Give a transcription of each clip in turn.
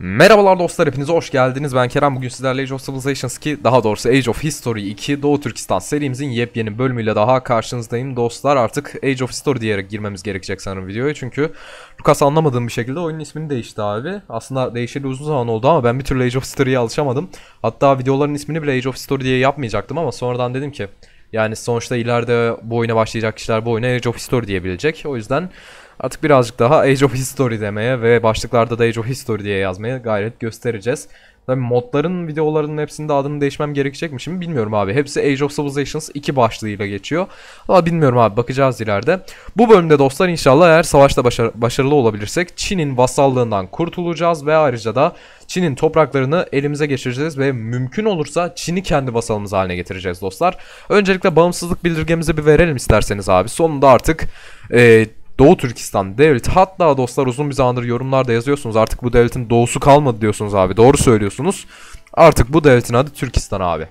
Merhabalar dostlar hepinize hoş geldiniz. Ben Kerem. Bugün sizlerle Age of Civilizations 2, daha doğrusu Age of History 2 Doğu Türkistan serimizin yepyeni bölümüyle daha karşınızdayım. Dostlar artık Age of History diyerek girmemiz gerekecek sanırım videoya. Çünkü Lucas anlamadığım bir şekilde oyunun ismini değişti abi. Aslında değişeli uzun zaman oldu ama ben bir türlü Age of History'ye alışamadım. Hatta videoların ismini bile Age of History diye yapmayacaktım ama sonradan dedim ki yani sonuçta ileride bu oyuna başlayacak kişiler bu oyuna Age of History diyebilecek. O yüzden Artık birazcık daha Age of History demeye ve başlıklarda da Age of History diye yazmaya gayret göstereceğiz. Tabi modların videolarının hepsinde adını değişmem gerekecek mi şimdi bilmiyorum abi. Hepsi Age of Civilizations 2 başlığıyla geçiyor. Ama bilmiyorum abi bakacağız ileride. Bu bölümde dostlar inşallah eğer savaşta başar başarılı olabilirsek Çin'in vasallığından kurtulacağız ve ayrıca da Çin'in topraklarını elimize geçireceğiz ve mümkün olursa Çin'i kendi vasalımız haline getireceğiz dostlar. Öncelikle bağımsızlık bildirgemizi bir verelim isterseniz abi. Sonunda artık e, Doğu Türkistan devlet. Hatta dostlar uzun bir zamandır yorumlarda yazıyorsunuz. Artık bu devletin doğusu kalmadı diyorsunuz abi. Doğru söylüyorsunuz. Artık bu devletin adı Türkistan abi.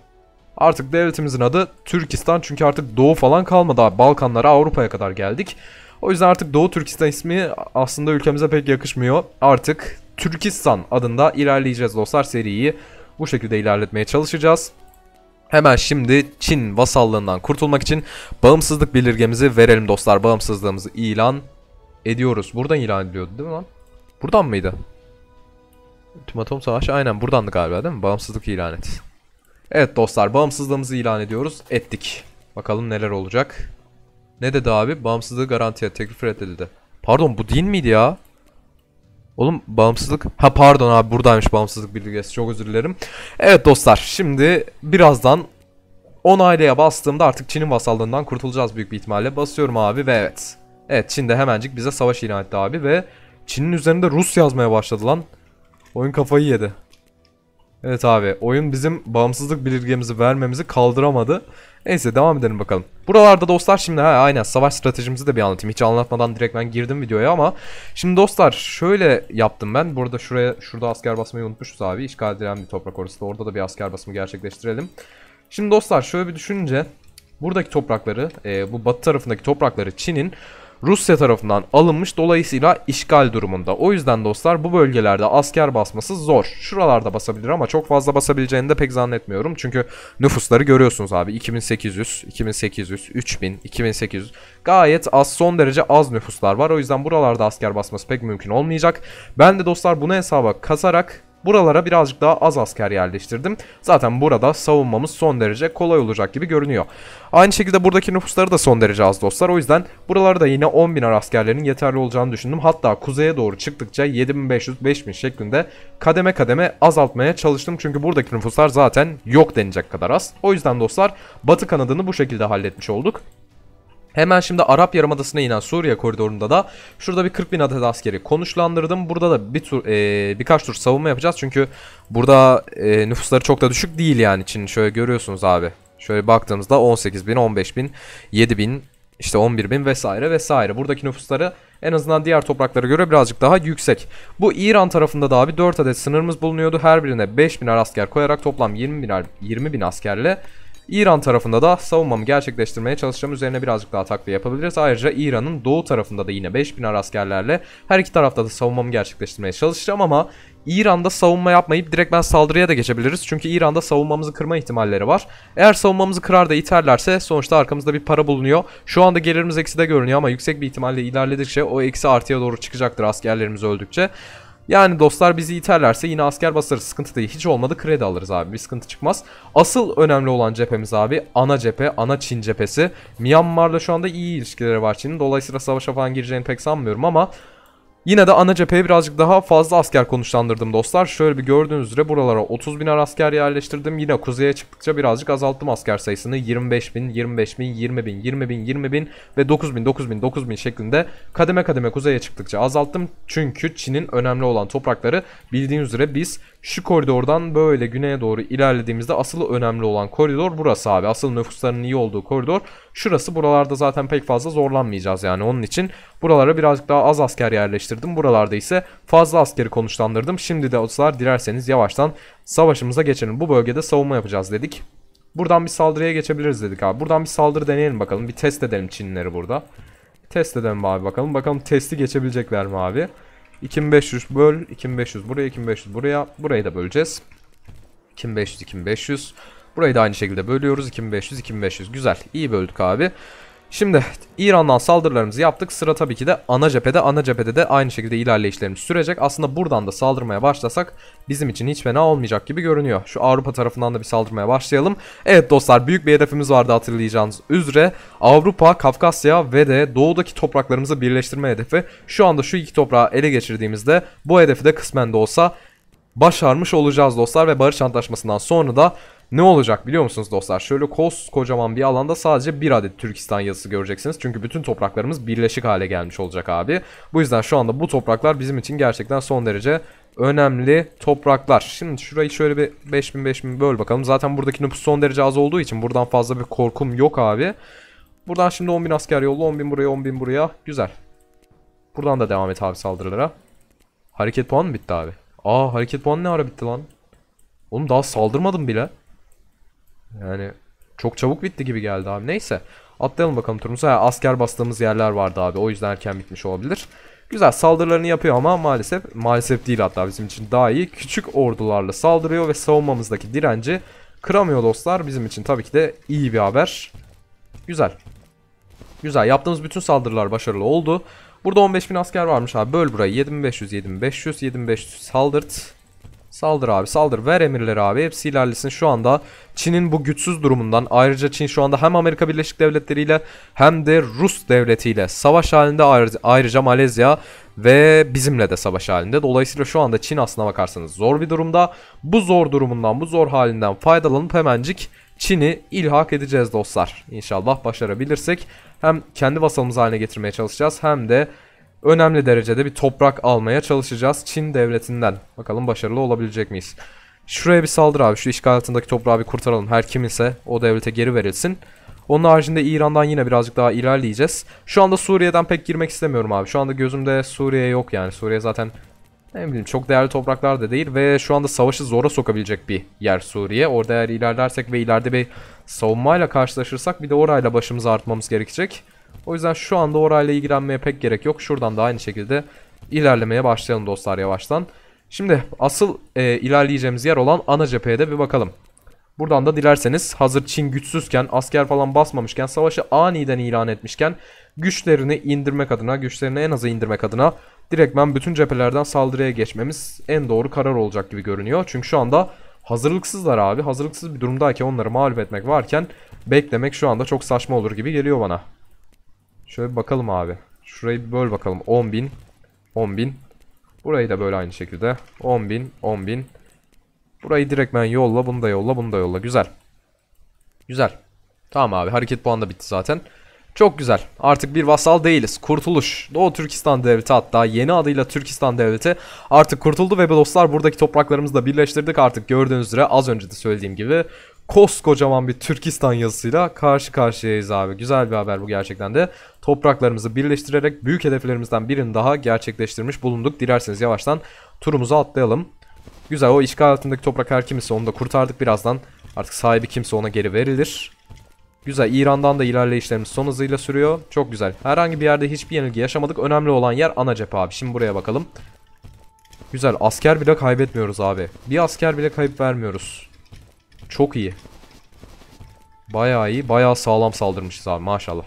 Artık devletimizin adı Türkistan çünkü artık Doğu falan kalmadı abi. Balkanlara Avrupa'ya kadar geldik. O yüzden artık Doğu Türkistan ismi aslında ülkemize pek yakışmıyor. Artık Türkistan adında ilerleyeceğiz dostlar seriyi. Bu şekilde ilerletmeye çalışacağız. Hemen şimdi Çin vasallığından kurtulmak için bağımsızlık bildirgemizi verelim dostlar. Bağımsızlığımızı ilan ediyoruz. Buradan ilan ediliyordu değil mi lan? Buradan mıydı? Ultimatom savaşı aynen buradandı galiba değil mi? Bağımsızlık ilan et. Evet dostlar bağımsızlığımızı ilan ediyoruz. Ettik. Bakalım neler olacak. Ne dedi abi? Bağımsızlığı garantiye teklif reddedildi. Pardon bu din miydi ya? Oğlum bağımsızlık. Ha pardon abi buradaymış bağımsızlık bilgisi. Çok özür dilerim. Evet dostlar şimdi birazdan onaylaya bastığımda artık Çin'in vasallığından kurtulacağız büyük bir ihtimalle. Basıyorum abi ve evet. Evet Çin de hemencik bize savaş ilan etti abi ve Çin'in üzerinde Rus yazmaya başladı lan. Oyun kafayı yedi. Evet abi oyun bizim bağımsızlık bilirgemizi vermemizi kaldıramadı. Neyse devam edelim bakalım. Buralarda dostlar şimdi ha aynen savaş stratejimizi de bir anlatayım. Hiç anlatmadan direkt ben girdim videoya ama şimdi dostlar şöyle yaptım ben. Burada şuraya şurada asker basmayı unutmuşuz abi. İşgal edilen bir toprak orası da. Orada da bir asker basımı gerçekleştirelim. Şimdi dostlar şöyle bir düşününce buradaki toprakları, e, bu batı tarafındaki toprakları Çin'in Rusya tarafından alınmış dolayısıyla işgal durumunda. O yüzden dostlar bu bölgelerde asker basması zor. Şuralarda basabilir ama çok fazla basabileceğini de pek zannetmiyorum. Çünkü nüfusları görüyorsunuz abi 2800, 2800, 3000, 2800 gayet az son derece az nüfuslar var. O yüzden buralarda asker basması pek mümkün olmayacak. Ben de dostlar bunu hesaba kasarak Buralara birazcık daha az asker yerleştirdim. Zaten burada savunmamız son derece kolay olacak gibi görünüyor. Aynı şekilde buradaki nüfusları da son derece az dostlar. O yüzden buralarda yine 10 binar askerlerin yeterli olacağını düşündüm. Hatta kuzeye doğru çıktıkça 7500-5000 şeklinde kademe kademe azaltmaya çalıştım. Çünkü buradaki nüfuslar zaten yok denecek kadar az. O yüzden dostlar batı kanadını bu şekilde halletmiş olduk. Hemen şimdi Arap Yarımadası'na inen Suriye koridorunda da şurada bir 40 bin adet askeri konuşlandırdım. Burada da bir tur, e, birkaç tur savunma yapacağız. Çünkü burada e, nüfusları çok da düşük değil yani Çin. Şöyle görüyorsunuz abi. Şöyle baktığımızda 18 bin, 15 bin, 7 bin, işte 11 bin vesaire vesaire. Buradaki nüfusları en azından diğer topraklara göre birazcık daha yüksek. Bu İran tarafında da abi 4 adet sınırımız bulunuyordu. Her birine 5 bin asker koyarak toplam 20 bin, 20 bin askerle İran tarafında da savunmamı gerçekleştirmeye çalışacağım. Üzerine birazcık daha takviye yapabiliriz. Ayrıca İran'ın doğu tarafında da yine 5000 askerlerle her iki tarafta da savunmamı gerçekleştirmeye çalışacağım ama İran'da savunma yapmayıp direkt ben saldırıya da geçebiliriz. Çünkü İran'da savunmamızı kırma ihtimalleri var. Eğer savunmamızı kırar da iterlerse sonuçta arkamızda bir para bulunuyor. Şu anda gelirimiz eksi de görünüyor ama yüksek bir ihtimalle ilerledikçe o eksi artıya doğru çıkacaktır askerlerimiz öldükçe. Yani dostlar bizi iterlerse yine asker basarız sıkıntı değil. Hiç olmadı kredi alırız abi bir sıkıntı çıkmaz. Asıl önemli olan cephemiz abi ana cephe ana Çin cephesi. Myanmar'da şu anda iyi ilişkileri var Çin'in. Dolayısıyla savaşa falan gireceğini pek sanmıyorum ama Yine de ana cepheye birazcık daha fazla asker konuşlandırdım dostlar. Şöyle bir gördüğünüz üzere buralara 30 bin asker yerleştirdim. Yine kuzeye çıktıkça birazcık azalttım asker sayısını. 25 bin, 25 bin, 20 bin, 20 bin, 20 bin ve 9 bin, 9 bin, 9 bin şeklinde kademe kademe kuzeye çıktıkça azalttım. Çünkü Çin'in önemli olan toprakları bildiğiniz üzere biz şu koridordan böyle güneye doğru ilerlediğimizde asıl önemli olan koridor burası abi. Asıl nüfusların iyi olduğu koridor Şurası buralarda zaten pek fazla zorlanmayacağız yani onun için buralara birazcık daha az asker yerleştirdim. Buralarda ise fazla askeri konuşlandırdım. Şimdi de dostlar dilerseniz yavaştan savaşımıza geçelim. Bu bölgede savunma yapacağız dedik. Buradan bir saldırıya geçebiliriz dedik abi. Buradan bir saldırı deneyelim bakalım. Bir test edelim Çinleri burada. Test edelim abi bakalım. Bakalım testi geçebilecekler mi abi? 2500 böl. 2500 buraya 2500 buraya. Burayı da böleceğiz. 2500 2500. Burayı da aynı şekilde bölüyoruz. 2500, 2500. Güzel. İyi böldük abi. Şimdi İran'dan saldırılarımızı yaptık. Sıra tabii ki de ana cephede. Ana cephede de aynı şekilde ilerleyişlerimiz sürecek. Aslında buradan da saldırmaya başlasak bizim için hiç fena olmayacak gibi görünüyor. Şu Avrupa tarafından da bir saldırmaya başlayalım. Evet dostlar büyük bir hedefimiz vardı hatırlayacağınız üzere. Avrupa, Kafkasya ve de doğudaki topraklarımızı birleştirme hedefi. Şu anda şu iki toprağı ele geçirdiğimizde bu hedefi de kısmen de olsa başarmış olacağız dostlar. Ve barış antlaşmasından sonra da ne olacak biliyor musunuz dostlar? Şöyle koskocaman bir alanda sadece bir adet Türkistan yazısı göreceksiniz. Çünkü bütün topraklarımız birleşik hale gelmiş olacak abi. Bu yüzden şu anda bu topraklar bizim için gerçekten son derece önemli topraklar. Şimdi şurayı şöyle bir 5000 5000 böl bakalım. Zaten buradaki nüfus son derece az olduğu için buradan fazla bir korkum yok abi. Buradan şimdi 10.000 asker yolla. 10.000 buraya 10.000 buraya. Güzel. Buradan da devam et abi saldırılara. Hareket puanı mı bitti abi? Aa hareket puanı ne ara bitti lan? Oğlum daha saldırmadım bile. Yani çok çabuk bitti gibi geldi abi. Neyse. Atlayalım bakalım turumuza. Ha, asker bastığımız yerler vardı abi. O yüzden erken bitmiş olabilir. Güzel saldırılarını yapıyor ama maalesef maalesef değil hatta bizim için daha iyi. Küçük ordularla saldırıyor ve savunmamızdaki direnci kıramıyor dostlar. Bizim için tabii ki de iyi bir haber. Güzel. Güzel. Yaptığımız bütün saldırılar başarılı oldu. Burada 15.000 asker varmış abi. Böl burayı. 7500, 7500, 7500 saldırt. Saldır abi saldır. Ver emirleri abi. Hepsi ilerlesin. Şu anda Çin'in bu güçsüz durumundan ayrıca Çin şu anda hem Amerika Birleşik Devletleri ile hem de Rus Devleti ile savaş halinde ayrıca, ayrıca Malezya ve bizimle de savaş halinde. Dolayısıyla şu anda Çin aslına bakarsanız zor bir durumda. Bu zor durumundan bu zor halinden faydalanıp hemencik Çin'i ilhak edeceğiz dostlar. İnşallah başarabilirsek hem kendi vasalımız haline getirmeye çalışacağız hem de önemli derecede bir toprak almaya çalışacağız Çin devletinden. Bakalım başarılı olabilecek miyiz? Şuraya bir saldır abi. Şu işgal altındaki toprağı bir kurtaralım. Her kiminse o devlete geri verilsin. Onun haricinde İran'dan yine birazcık daha ilerleyeceğiz. Şu anda Suriye'den pek girmek istemiyorum abi. Şu anda gözümde Suriye yok yani. Suriye zaten ne bileyim çok değerli topraklar da değil ve şu anda savaşı zora sokabilecek bir yer Suriye. Orada eğer ilerlersek ve ileride bir savunmayla karşılaşırsak bir de orayla başımızı artmamız gerekecek. O yüzden şu anda orayla ilgilenmeye pek gerek yok. Şuradan da aynı şekilde ilerlemeye başlayalım dostlar yavaştan. Şimdi asıl e, ilerleyeceğimiz yer olan ana cepheye de bir bakalım. Buradan da dilerseniz hazır Çin güçsüzken, asker falan basmamışken, savaşı aniden ilan etmişken güçlerini indirmek adına, güçlerini en aza indirmek adına direktmen bütün cephelerden saldırıya geçmemiz en doğru karar olacak gibi görünüyor. Çünkü şu anda hazırlıksızlar abi. Hazırlıksız bir durumdayken onları mağlup etmek varken beklemek şu anda çok saçma olur gibi geliyor bana. Şöyle bakalım abi. Şurayı bir böl bakalım. 10.000. 10.000. Burayı da böyle aynı şekilde. 10.000. 10.000. Burayı direkt ben yolla. Bunu da yolla. Bunu da yolla. Güzel. Güzel. Tamam abi. Hareket puanı da bitti zaten. Çok güzel. Artık bir vasal değiliz. Kurtuluş. Doğu Türkistan Devleti hatta yeni adıyla Türkistan Devleti artık kurtuldu ve dostlar buradaki topraklarımızı da birleştirdik. Artık gördüğünüz üzere az önce de söylediğim gibi koskocaman bir Türkistan yazısıyla karşı karşıyayız abi. Güzel bir haber bu gerçekten de. Topraklarımızı birleştirerek büyük hedeflerimizden birini daha gerçekleştirmiş bulunduk. Dilerseniz yavaştan turumuza atlayalım. Güzel o işgal altındaki toprak her kimse onu da kurtardık birazdan. Artık sahibi kimse ona geri verilir. Güzel İran'dan da ilerleyişlerimiz son hızıyla sürüyor. Çok güzel. Herhangi bir yerde hiçbir yenilgi yaşamadık. Önemli olan yer ana cephe abi. Şimdi buraya bakalım. Güzel asker bile kaybetmiyoruz abi. Bir asker bile kayıp vermiyoruz. Çok iyi. Bayağı iyi. Bayağı sağlam saldırmışız abi maşallah.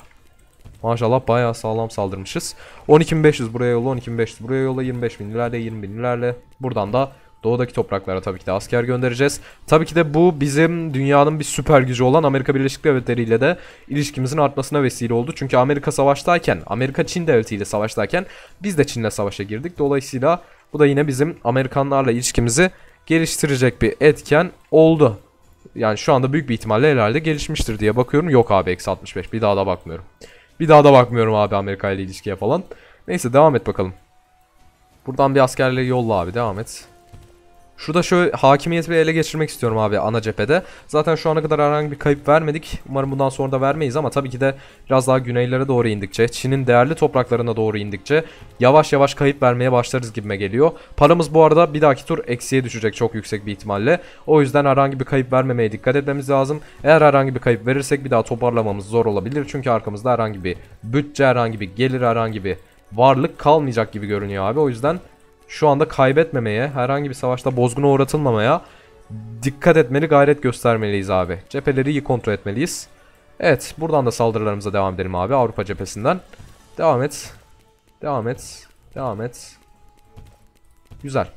Maşallah bayağı sağlam saldırmışız. 12.500 buraya yolla 12.500 buraya yolla 25.000 lirayla 20.000 lirayla. Buradan da doğudaki topraklara tabii ki de asker göndereceğiz. Tabii ki de bu bizim dünyanın bir süper gücü olan Amerika Birleşik Devletleri ile de ilişkimizin artmasına vesile oldu. Çünkü Amerika savaştayken, Amerika Çin Devleti ile savaştayken biz de Çin'le savaşa girdik. Dolayısıyla bu da yine bizim Amerikanlarla ilişkimizi geliştirecek bir etken oldu yani şu anda büyük bir ihtimalle herhalde gelişmiştir diye bakıyorum. Yok abi eksi 65 bir daha da bakmıyorum. Bir daha da bakmıyorum abi Amerika ile ilişkiye falan. Neyse devam et bakalım. Buradan bir askerleri yolla abi devam et. Şurada şöyle hakimiyeti bir ele geçirmek istiyorum abi ana cephede. Zaten şu ana kadar herhangi bir kayıp vermedik. Umarım bundan sonra da vermeyiz ama tabii ki de biraz daha güneylere doğru indikçe, Çin'in değerli topraklarına doğru indikçe yavaş yavaş kayıp vermeye başlarız gibime geliyor. Paramız bu arada bir dahaki tur eksiye düşecek çok yüksek bir ihtimalle. O yüzden herhangi bir kayıp vermemeye dikkat etmemiz lazım. Eğer herhangi bir kayıp verirsek bir daha toparlamamız zor olabilir. Çünkü arkamızda herhangi bir bütçe, herhangi bir gelir, herhangi bir varlık kalmayacak gibi görünüyor abi. O yüzden şu anda kaybetmemeye, herhangi bir savaşta bozguna uğratılmamaya dikkat etmeli, gayret göstermeliyiz abi. Cepheleri iyi kontrol etmeliyiz. Evet, buradan da saldırılarımıza devam edelim abi Avrupa cephesinden. Devam et. Devam et. Devam et. Güzel.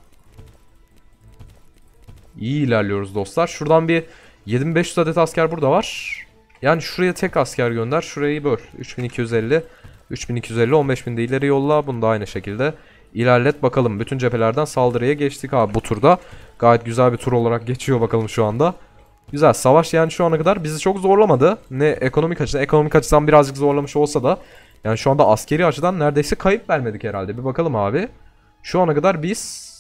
İyi ilerliyoruz dostlar. Şuradan bir 7500 adet asker burada var. Yani şuraya tek asker gönder. Şurayı böl. 3250. 3250 15000 de ileri yolla. Bunu da aynı şekilde İlerlet bakalım. Bütün cephelerden saldırıya geçtik abi bu turda. Gayet güzel bir tur olarak geçiyor bakalım şu anda. Güzel savaş yani şu ana kadar bizi çok zorlamadı. Ne ekonomik açıdan ekonomik açıdan birazcık zorlamış olsa da yani şu anda askeri açıdan neredeyse kayıp vermedik herhalde. Bir bakalım abi. Şu ana kadar biz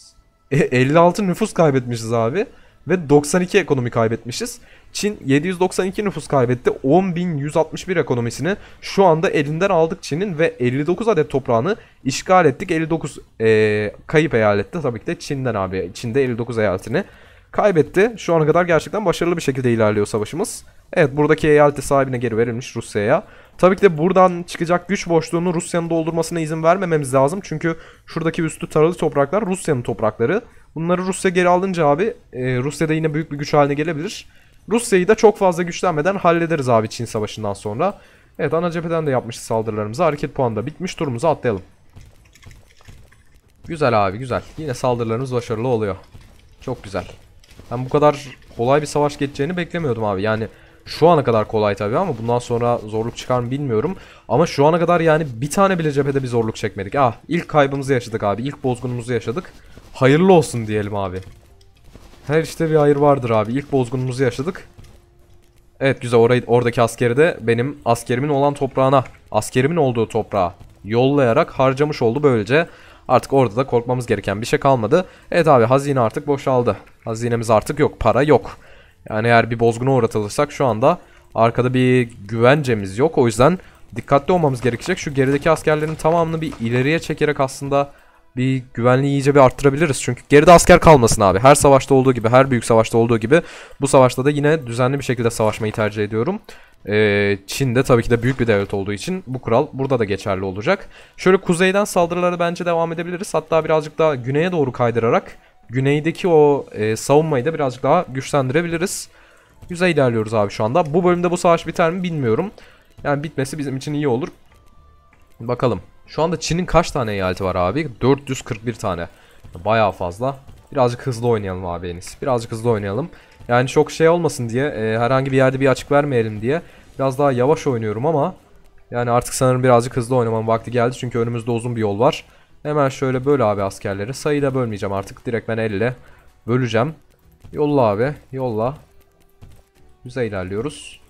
e, 56 nüfus kaybetmişiz abi ve 92 ekonomi kaybetmişiz. Çin 792 nüfus kaybetti. 10.161 ekonomisini şu anda elinden aldık Çin'in ve 59 adet toprağını işgal ettik. 59 e, kayıp eyalette tabii ki de Çin'den abi. Çin'de 59 eyaletini kaybetti. Şu ana kadar gerçekten başarılı bir şekilde ilerliyor savaşımız. Evet buradaki eyalete sahibine geri verilmiş Rusya'ya. Tabii ki de buradan çıkacak güç boşluğunu Rusya'nın doldurmasına izin vermememiz lazım. Çünkü şuradaki üstü taralı topraklar Rusya'nın toprakları. Bunları Rusya geri alınca abi e, Rusya'da yine büyük bir güç haline gelebilir. Rusya'yı da çok fazla güçlenmeden hallederiz abi Çin Savaşı'ndan sonra. Evet ana cepheden de yapmışız saldırılarımızı. Hareket puanı da bitmiş. Turumuzu atlayalım. Güzel abi güzel. Yine saldırılarımız başarılı oluyor. Çok güzel. Ben bu kadar kolay bir savaş geçeceğini beklemiyordum abi. Yani şu ana kadar kolay tabii ama bundan sonra zorluk çıkar mı bilmiyorum. Ama şu ana kadar yani bir tane bile cephede bir zorluk çekmedik. Ah ilk kaybımızı yaşadık abi. İlk bozgunumuzu yaşadık. Hayırlı olsun diyelim abi. Her işte bir hayır vardır abi. İlk bozgunumuzu yaşadık. Evet güzel orayı, oradaki askeri de benim askerimin olan toprağına, askerimin olduğu toprağa yollayarak harcamış oldu böylece. Artık orada da korkmamız gereken bir şey kalmadı. Evet abi hazine artık boşaldı. Hazinemiz artık yok. Para yok. Yani eğer bir bozguna uğratılırsak şu anda arkada bir güvencemiz yok. O yüzden dikkatli olmamız gerekecek. Şu gerideki askerlerin tamamını bir ileriye çekerek aslında bir güvenliği iyice bir arttırabiliriz. Çünkü geride asker kalmasın abi. Her savaşta olduğu gibi, her büyük savaşta olduğu gibi bu savaşta da yine düzenli bir şekilde savaşmayı tercih ediyorum. Ee, Çin'de tabii ki de büyük bir devlet olduğu için bu kural burada da geçerli olacak. Şöyle kuzeyden saldırılara bence devam edebiliriz. Hatta birazcık daha güneye doğru kaydırarak güneydeki o e, savunmayı da birazcık daha güçlendirebiliriz. Yüze ilerliyoruz abi şu anda. Bu bölümde bu savaş biter mi bilmiyorum. Yani bitmesi bizim için iyi olur. Bakalım. Şu anda Çin'in kaç tane eyaleti var abi? 441 tane. Baya fazla. Birazcık hızlı oynayalım abi en Birazcık hızlı oynayalım. Yani çok şey olmasın diye e, herhangi bir yerde bir açık vermeyelim diye. Biraz daha yavaş oynuyorum ama yani artık sanırım birazcık hızlı oynamanın vakti geldi. Çünkü önümüzde uzun bir yol var. Hemen şöyle böl abi askerleri. Sayıda bölmeyeceğim artık. Direkt ben elle böleceğim. Yolla abi. Yolla. Güzel ilerliyoruz.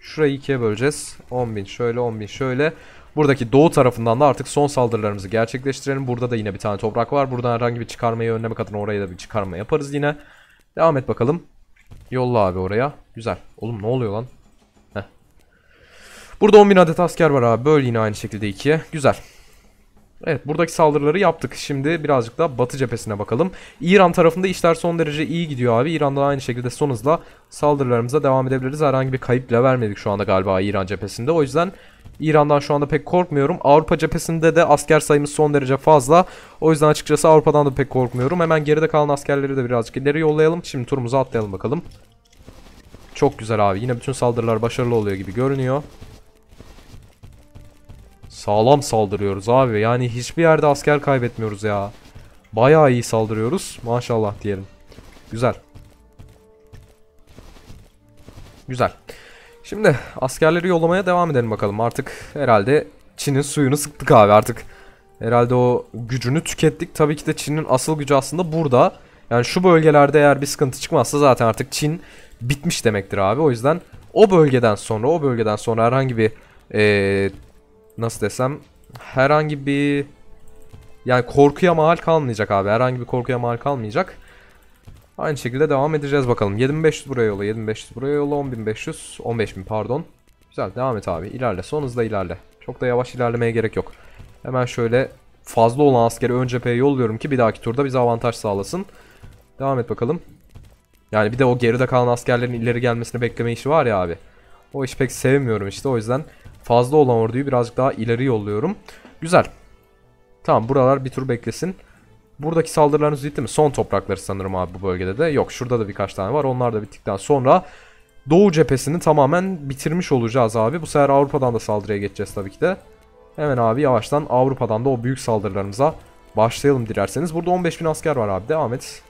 Şurayı ikiye böleceğiz. 10.000 şöyle 10.000 şöyle. Buradaki doğu tarafından da artık son saldırılarımızı gerçekleştirelim. Burada da yine bir tane toprak var. Buradan herhangi bir çıkarmayı önlemek adına oraya da bir çıkarma yaparız yine. Devam et bakalım. Yolla abi oraya. Güzel. Oğlum ne oluyor lan? Heh. Burada 10.000 adet asker var abi. Böyle yine aynı şekilde ikiye. Güzel. Evet buradaki saldırıları yaptık. Şimdi birazcık da batı cephesine bakalım. İran tarafında işler son derece iyi gidiyor abi. İran'da aynı şekilde son hızla saldırılarımıza devam edebiliriz. Herhangi bir kayıp bile vermedik şu anda galiba İran cephesinde. O yüzden İran'dan şu anda pek korkmuyorum. Avrupa cephesinde de asker sayımız son derece fazla. O yüzden açıkçası Avrupa'dan da pek korkmuyorum. Hemen geride kalan askerleri de birazcık ileri yollayalım. Şimdi turumuzu atlayalım bakalım. Çok güzel abi. Yine bütün saldırılar başarılı oluyor gibi görünüyor. Sağlam saldırıyoruz abi. Yani hiçbir yerde asker kaybetmiyoruz ya. Bayağı iyi saldırıyoruz. Maşallah diyelim. Güzel. Güzel. Şimdi askerleri yollamaya devam edelim bakalım. Artık herhalde Çin'in suyunu sıktık abi artık. Herhalde o gücünü tükettik. Tabii ki de Çin'in asıl gücü aslında burada. Yani şu bölgelerde eğer bir sıkıntı çıkmazsa zaten artık Çin bitmiş demektir abi. O yüzden o bölgeden sonra o bölgeden sonra herhangi bir e, nasıl desem herhangi bir yani korkuya mahal kalmayacak abi. Herhangi bir korkuya mahal kalmayacak. Aynı şekilde devam edeceğiz bakalım. 7500 buraya yola, 7500 buraya yola, 10500, 15000 pardon. Güzel devam et abi. ilerle, Son hızla ilerle. Çok da yavaş ilerlemeye gerek yok. Hemen şöyle fazla olan askeri ön cepheye yolluyorum ki bir dahaki turda bize avantaj sağlasın. Devam et bakalım. Yani bir de o geride kalan askerlerin ileri gelmesini bekleme işi var ya abi. O iş pek sevmiyorum işte o yüzden fazla olan orduyu birazcık daha ileri yolluyorum. Güzel. Tamam buralar bir tur beklesin. Buradaki saldırılarınız bitti mi? Son toprakları sanırım abi bu bölgede de. Yok şurada da birkaç tane var. Onlar da bittikten sonra Doğu cephesini tamamen bitirmiş olacağız abi. Bu sefer Avrupa'dan da saldırıya geçeceğiz tabii ki de. Hemen abi yavaştan Avrupa'dan da o büyük saldırılarımıza başlayalım dilerseniz. Burada 15.000 asker var abi. Devam et.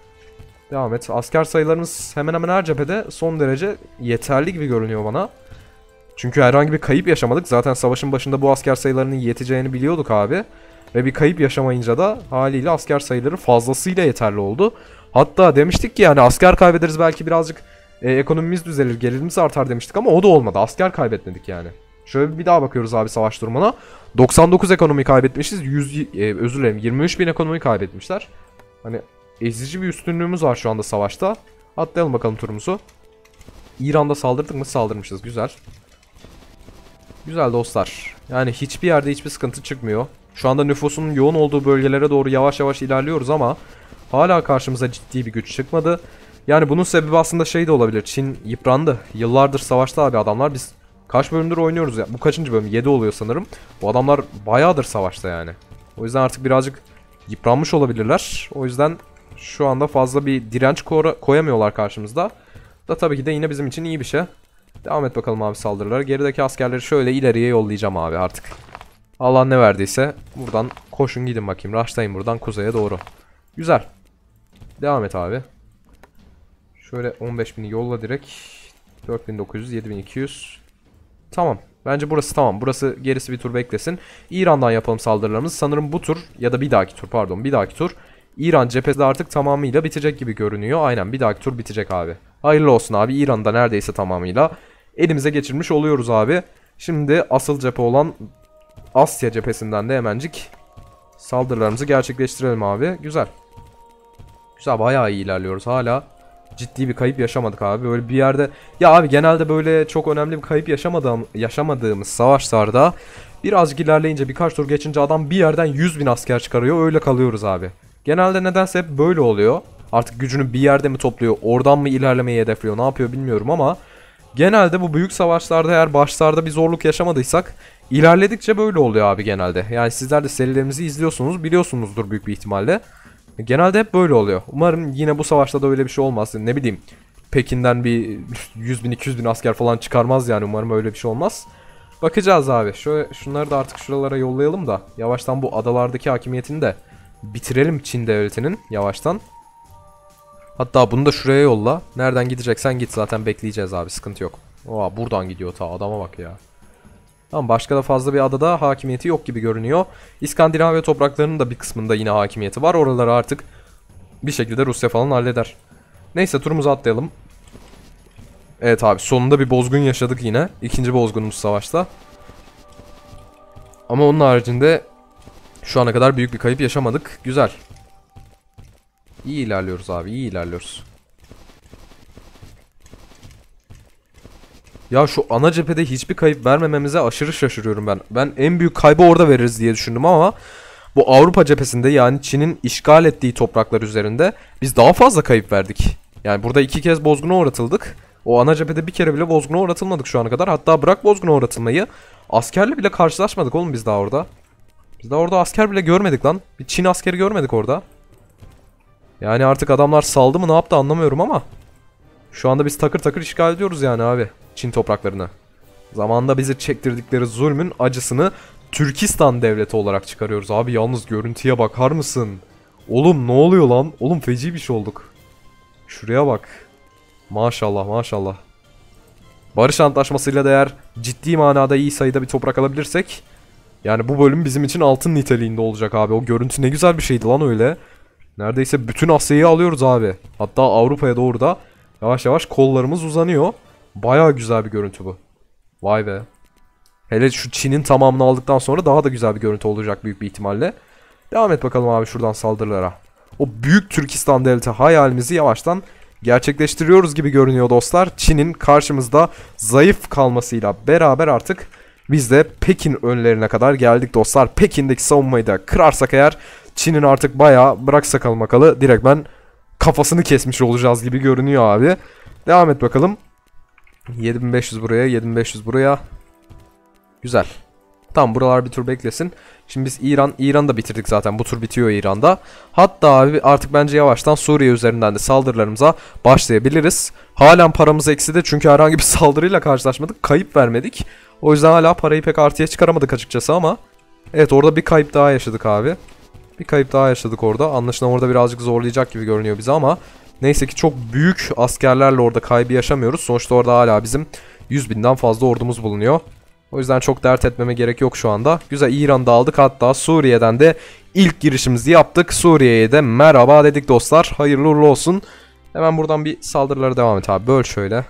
Devam et. Asker sayılarımız hemen hemen her cephede son derece yeterli gibi görünüyor bana. Çünkü herhangi bir kayıp yaşamadık. Zaten savaşın başında bu asker sayılarının yeteceğini biliyorduk abi. Ve bir kayıp yaşamayınca da haliyle asker sayıları fazlasıyla yeterli oldu. Hatta demiştik ki yani asker kaybederiz belki birazcık e, ekonomimiz düzelir, gelirimiz artar demiştik ama o da olmadı. Asker kaybetmedik yani. Şöyle bir daha bakıyoruz abi savaş durumuna. 99 ekonomi kaybetmişiz. 100 e, özür dilerim 23 bin ekonomi kaybetmişler. Hani ezici bir üstünlüğümüz var şu anda savaşta. Atlayalım bakalım turumuzu. İran'da saldırdık mı? Saldırmışız. Güzel. Güzel dostlar. Yani hiçbir yerde hiçbir sıkıntı çıkmıyor. Şu anda nüfusun yoğun olduğu bölgelere doğru yavaş yavaş ilerliyoruz ama hala karşımıza ciddi bir güç çıkmadı. Yani bunun sebebi aslında şey de olabilir. Çin yıprandı. Yıllardır savaşta abi adamlar. Biz kaç bölümdür oynuyoruz ya. Bu kaçıncı bölüm? 7 oluyor sanırım. Bu adamlar bayağıdır savaşta yani. O yüzden artık birazcık yıpranmış olabilirler. O yüzden şu anda fazla bir direnç koyamıyorlar karşımızda. Da tabii ki de yine bizim için iyi bir şey. Devam et bakalım abi saldırılara. Gerideki askerleri şöyle ileriye yollayacağım abi artık. Allah ne verdiyse buradan koşun gidin bakayım. Rush'tayım buradan kuzeye doğru. Güzel. Devam et abi. Şöyle 15.000'i yolla direkt. 4900, 7200. Tamam. Bence burası tamam. Burası gerisi bir tur beklesin. İran'dan yapalım saldırılarımız. Sanırım bu tur ya da bir dahaki tur pardon bir dahaki tur İran cephesi artık tamamıyla bitecek gibi görünüyor. Aynen bir dahaki tur bitecek abi. Hayırlı olsun abi İran'da neredeyse tamamıyla elimize geçirmiş oluyoruz abi. Şimdi asıl cephe olan Asya cephesinden de hemencik saldırılarımızı gerçekleştirelim abi. Güzel. Güzel bayağı iyi ilerliyoruz hala. Ciddi bir kayıp yaşamadık abi. Böyle bir yerde ya abi genelde böyle çok önemli bir kayıp yaşamadığım, yaşamadığımız savaşlarda birazcık ilerleyince birkaç tur geçince adam bir yerden 100 bin asker çıkarıyor. Öyle kalıyoruz abi. Genelde nedense hep böyle oluyor. Artık gücünü bir yerde mi topluyor, oradan mı ilerlemeyi hedefliyor, ne yapıyor bilmiyorum ama genelde bu büyük savaşlarda eğer başlarda bir zorluk yaşamadıysak ilerledikçe böyle oluyor abi genelde. Yani sizler de serilerimizi izliyorsunuz, biliyorsunuzdur büyük bir ihtimalle. Genelde hep böyle oluyor. Umarım yine bu savaşta da öyle bir şey olmaz. Ne bileyim Pekin'den bir 100 bin 200 bin asker falan çıkarmaz yani umarım öyle bir şey olmaz. Bakacağız abi. Şöyle şunları da artık şuralara yollayalım da yavaştan bu adalardaki hakimiyetini de bitirelim Çin devletinin yavaştan. Hatta bunu da şuraya yolla. Nereden gideceksen git zaten bekleyeceğiz abi sıkıntı yok. Oha buradan gidiyor ta adama bak ya. Tamam başka da fazla bir adada hakimiyeti yok gibi görünüyor. İskandinavya topraklarının da bir kısmında yine hakimiyeti var. Oraları artık bir şekilde Rusya falan halleder. Neyse turumuzu atlayalım. Evet abi sonunda bir bozgun yaşadık yine. İkinci bozgunumuz savaşta. Ama onun haricinde şu ana kadar büyük bir kayıp yaşamadık. Güzel. İyi ilerliyoruz abi. iyi ilerliyoruz. Ya şu ana cephede hiçbir kayıp vermememize aşırı şaşırıyorum ben. Ben en büyük kaybı orada veririz diye düşündüm ama bu Avrupa cephesinde yani Çin'in işgal ettiği topraklar üzerinde biz daha fazla kayıp verdik. Yani burada iki kez bozguna uğratıldık. O ana cephede bir kere bile bozguna uğratılmadık şu ana kadar. Hatta bırak bozguna uğratılmayı askerle bile karşılaşmadık oğlum biz daha orada. Biz daha orada asker bile görmedik lan. Bir Çin askeri görmedik orada. Yani artık adamlar saldı mı ne yaptı anlamıyorum ama. Şu anda biz takır takır işgal ediyoruz yani abi. Çin topraklarını. Zamanında bizi çektirdikleri zulmün acısını Türkistan devleti olarak çıkarıyoruz. Abi yalnız görüntüye bakar mısın? Oğlum ne oluyor lan? Oğlum feci bir şey olduk. Şuraya bak. Maşallah maşallah. Barış antlaşmasıyla da eğer ciddi manada iyi sayıda bir toprak alabilirsek yani bu bölüm bizim için altın niteliğinde olacak abi. O görüntü ne güzel bir şeydi lan öyle. Neredeyse bütün Asya'yı alıyoruz abi. Hatta Avrupa'ya doğru da yavaş yavaş kollarımız uzanıyor. Baya güzel bir görüntü bu. Vay be. Hele şu Çin'in tamamını aldıktan sonra daha da güzel bir görüntü olacak büyük bir ihtimalle. Devam et bakalım abi şuradan saldırılara. O büyük Türkistan devleti hayalimizi yavaştan gerçekleştiriyoruz gibi görünüyor dostlar. Çin'in karşımızda zayıf kalmasıyla beraber artık biz de Pekin önlerine kadar geldik dostlar. Pekin'deki savunmayı da kırarsak eğer Çin'in artık bayağı bırak sakal makalı direkt ben kafasını kesmiş olacağız gibi görünüyor abi. Devam et bakalım. 7500 buraya 7500 buraya. Güzel. Tamam buralar bir tur beklesin. Şimdi biz İran İran'da bitirdik zaten. Bu tur bitiyor İran'da. Hatta abi artık bence yavaştan Suriye üzerinden de saldırılarımıza başlayabiliriz. Halen paramız eksi de çünkü herhangi bir saldırıyla karşılaşmadık. Kayıp vermedik. O yüzden hala parayı pek artıya çıkaramadık açıkçası ama. Evet orada bir kayıp daha yaşadık abi. Bir kayıp daha yaşadık orada. Anlaşılan orada birazcık zorlayacak gibi görünüyor bize ama. Neyse ki çok büyük askerlerle orada kaybı yaşamıyoruz. Sonuçta orada hala bizim 100 binden fazla ordumuz bulunuyor. O yüzden çok dert etmeme gerek yok şu anda. Güzel İran'da aldık hatta Suriye'den de ilk girişimizi yaptık. Suriye'ye de merhaba dedik dostlar. Hayırlı uğurlu olsun. Hemen buradan bir saldırılara devam et abi. Böl şöyle.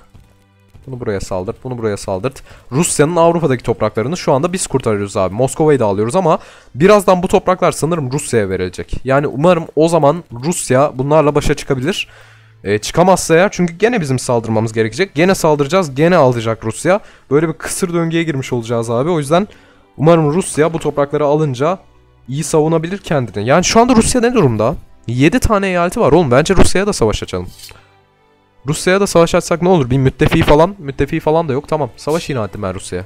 Bunu buraya saldırt. Bunu buraya saldırt. Rusya'nın Avrupa'daki topraklarını şu anda biz kurtarıyoruz abi. Moskova'yı da alıyoruz ama birazdan bu topraklar sanırım Rusya'ya verilecek. Yani umarım o zaman Rusya bunlarla başa çıkabilir. E, çıkamazsa eğer çünkü gene bizim saldırmamız gerekecek. Gene saldıracağız. Gene alacak Rusya. Böyle bir kısır döngüye girmiş olacağız abi. O yüzden umarım Rusya bu toprakları alınca iyi savunabilir kendini. Yani şu anda Rusya ne durumda? 7 tane eyaleti var oğlum. Bence Rusya'ya da savaş açalım. Rusya'ya da savaş açsak ne olur? Bir müttefi falan, müttefi falan da yok. Tamam savaş ilan ettim ben Rusya'ya.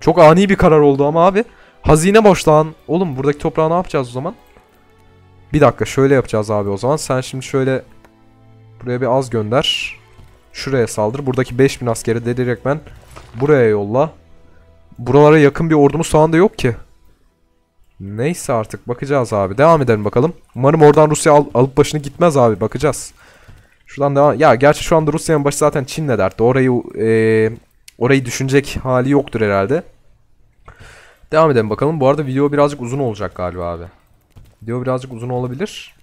Çok ani bir karar oldu ama abi. Hazine boş Oğlum buradaki toprağı ne yapacağız o zaman? Bir dakika şöyle yapacağız abi o zaman. Sen şimdi şöyle buraya bir az gönder. Şuraya saldır. Buradaki 5000 askeri de ben buraya yolla. Buralara yakın bir ordumuz falan da yok ki. Neyse artık bakacağız abi. Devam edelim bakalım. Umarım oradan Rusya al alıp başını gitmez abi bakacağız. Şuradan devam. Ya gerçi şu anda Rusya'nın başı zaten Çin'le dertte. Orayı e, orayı düşünecek hali yoktur herhalde. Devam edelim bakalım. Bu arada video birazcık uzun olacak galiba abi. Video birazcık uzun olabilir.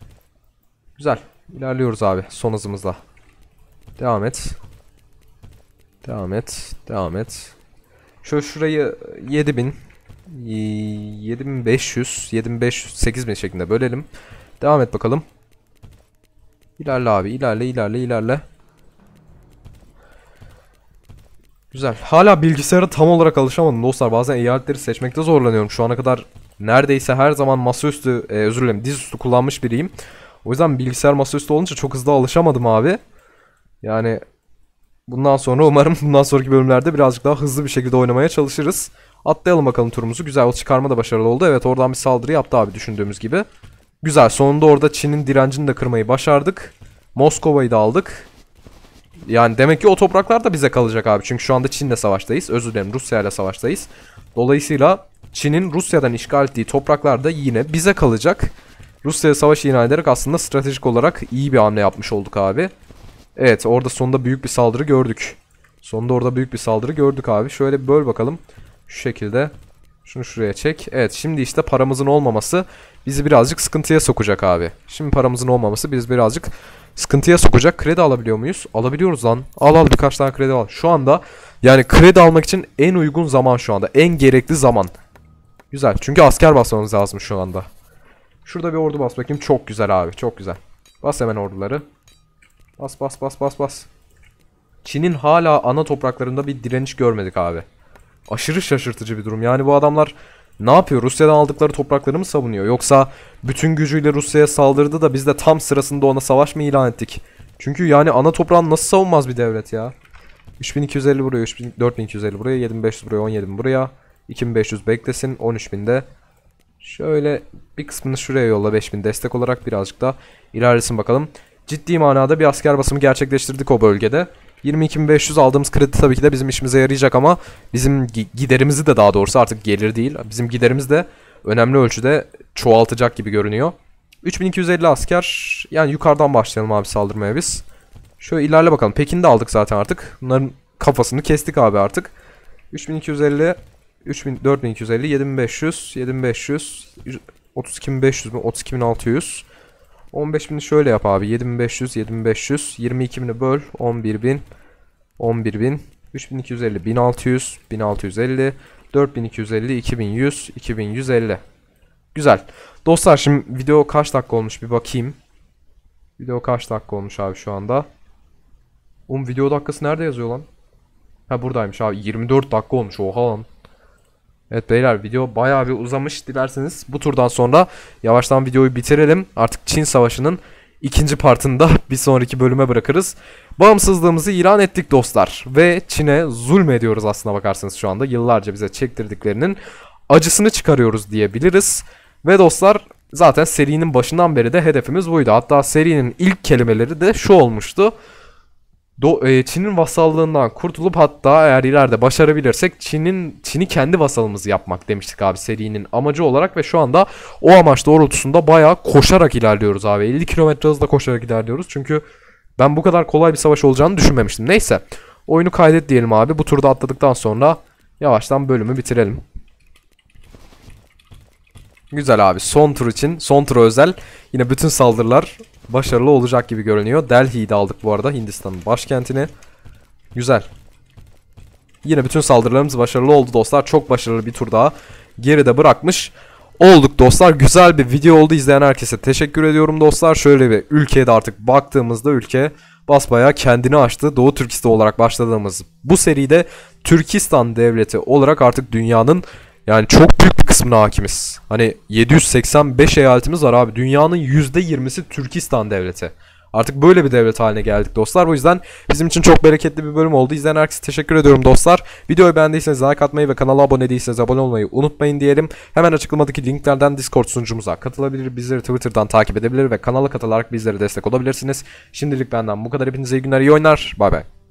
Güzel. İlerliyoruz abi son hızımızla. Devam et. Devam et. Devam et. Şöyle şurayı 7000 7500 7500 8000 şeklinde bölelim. Devam et bakalım. İlerle abi ilerle ilerle ilerle. Güzel. Hala bilgisayara tam olarak alışamadım dostlar. Bazen eyaletleri seçmekte zorlanıyorum. Şu ana kadar neredeyse her zaman masaüstü, e, özür dilerim dizüstü kullanmış biriyim. O yüzden bilgisayar masaüstü olunca çok hızlı alışamadım abi. Yani bundan sonra umarım bundan sonraki bölümlerde birazcık daha hızlı bir şekilde oynamaya çalışırız. Atlayalım bakalım turumuzu. Güzel o çıkarma da başarılı oldu. Evet oradan bir saldırı yaptı abi düşündüğümüz gibi. Güzel sonunda orada Çin'in direncini de kırmayı başardık. Moskova'yı da aldık. Yani demek ki o topraklar da bize kalacak abi. Çünkü şu anda Çin'le savaştayız. Özür dilerim Rusya ile savaştayız. Dolayısıyla Çin'in Rusya'dan işgal ettiği topraklar da yine bize kalacak. Rusya'ya savaş ilan ederek aslında stratejik olarak iyi bir hamle yapmış olduk abi. Evet orada sonunda büyük bir saldırı gördük. Sonunda orada büyük bir saldırı gördük abi. Şöyle bir böl bakalım. Şu şekilde. Şunu şuraya çek. Evet şimdi işte paramızın olmaması bizi birazcık sıkıntıya sokacak abi. Şimdi paramızın olmaması bizi birazcık sıkıntıya sokacak. Kredi alabiliyor muyuz? Alabiliyoruz lan. Al al birkaç tane kredi al. Şu anda yani kredi almak için en uygun zaman şu anda. En gerekli zaman. Güzel. Çünkü asker basmamız lazım şu anda. Şurada bir ordu bas bakayım. Çok güzel abi. Çok güzel. Bas hemen orduları. Bas bas bas bas bas. Çin'in hala ana topraklarında bir direniş görmedik abi aşırı şaşırtıcı bir durum. Yani bu adamlar ne yapıyor? Rusya'dan aldıkları toprakları mı savunuyor? Yoksa bütün gücüyle Rusya'ya saldırdı da biz de tam sırasında ona savaş mı ilan ettik? Çünkü yani ana toprağını nasıl savunmaz bir devlet ya? 3250 buraya, 4250 buraya, 7500 buraya, 17000 buraya. 2500 beklesin, 13000 de. Şöyle bir kısmını şuraya yolla 5000 destek olarak birazcık da ilerlesin bakalım. Ciddi manada bir asker basımı gerçekleştirdik o bölgede. 22.500 aldığımız kredi tabii ki de bizim işimize yarayacak ama bizim giderimizi de daha doğrusu artık gelir değil. Bizim giderimiz de önemli ölçüde çoğaltacak gibi görünüyor. 3250 asker yani yukarıdan başlayalım abi saldırmaya biz. Şöyle ilerle bakalım. Pekin'i de aldık zaten artık. Bunların kafasını kestik abi artık. 3250 3000 4250 7500 7500 32500 mi 32600 15.000'i şöyle yap abi. 7500, 7500, 22.000'i böl. 11.000, 11.000, 3250, 1600, 1650, 4250, 2100, 2150. Güzel. Dostlar şimdi video kaç dakika olmuş bir bakayım. Video kaç dakika olmuş abi şu anda. Oğlum video dakikası nerede yazıyor lan? Ha buradaymış abi 24 dakika olmuş oha lan. Evet beyler video bayağı bir uzamış. Dilerseniz bu turdan sonra yavaştan videoyu bitirelim. Artık Çin Savaşı'nın ikinci partında bir sonraki bölüme bırakırız. Bağımsızlığımızı ilan ettik dostlar. Ve Çin'e zulmediyoruz aslına bakarsanız şu anda. Yıllarca bize çektirdiklerinin acısını çıkarıyoruz diyebiliriz. Ve dostlar zaten serinin başından beri de hedefimiz buydu. Hatta serinin ilk kelimeleri de şu olmuştu. Do e, Çin'in vasallığından kurtulup hatta eğer ileride başarabilirsek Çin'in Çin'i kendi vasalımızı yapmak demiştik abi serinin amacı olarak ve şu anda o amaç doğrultusunda bayağı koşarak ilerliyoruz abi. 50 kilometre hızla koşarak ilerliyoruz. Çünkü ben bu kadar kolay bir savaş olacağını düşünmemiştim. Neyse. Oyunu kaydet diyelim abi. Bu turda atladıktan sonra yavaştan bölümü bitirelim. Güzel abi. Son tur için, son tur özel yine bütün saldırılar başarılı olacak gibi görünüyor. Delhi'yi de aldık bu arada Hindistan'ın başkentini. Güzel. Yine bütün saldırılarımız başarılı oldu dostlar. Çok başarılı bir tur daha geride bırakmış olduk dostlar. Güzel bir video oldu. izleyen herkese teşekkür ediyorum dostlar. Şöyle bir ülkeye de artık baktığımızda ülke basbaya kendini açtı. Doğu Türkistan olarak başladığımız bu seride Türkistan devleti olarak artık dünyanın yani çok büyük bir kısmına hakimiz. Hani 785 eyaletimiz var abi. Dünyanın %20'si Türkistan devleti. Artık böyle bir devlet haline geldik dostlar. Bu yüzden bizim için çok bereketli bir bölüm oldu. İzleyen herkese teşekkür ediyorum dostlar. Videoyu beğendiyseniz like atmayı ve kanala abone değilseniz abone olmayı unutmayın diyelim. Hemen açıklamadaki linklerden Discord sunucumuza katılabilir, bizleri Twitter'dan takip edebilir ve kanala katılarak bizlere destek olabilirsiniz. Şimdilik benden bu kadar. Hepinize iyi günler, iyi oyunlar. Bay bay.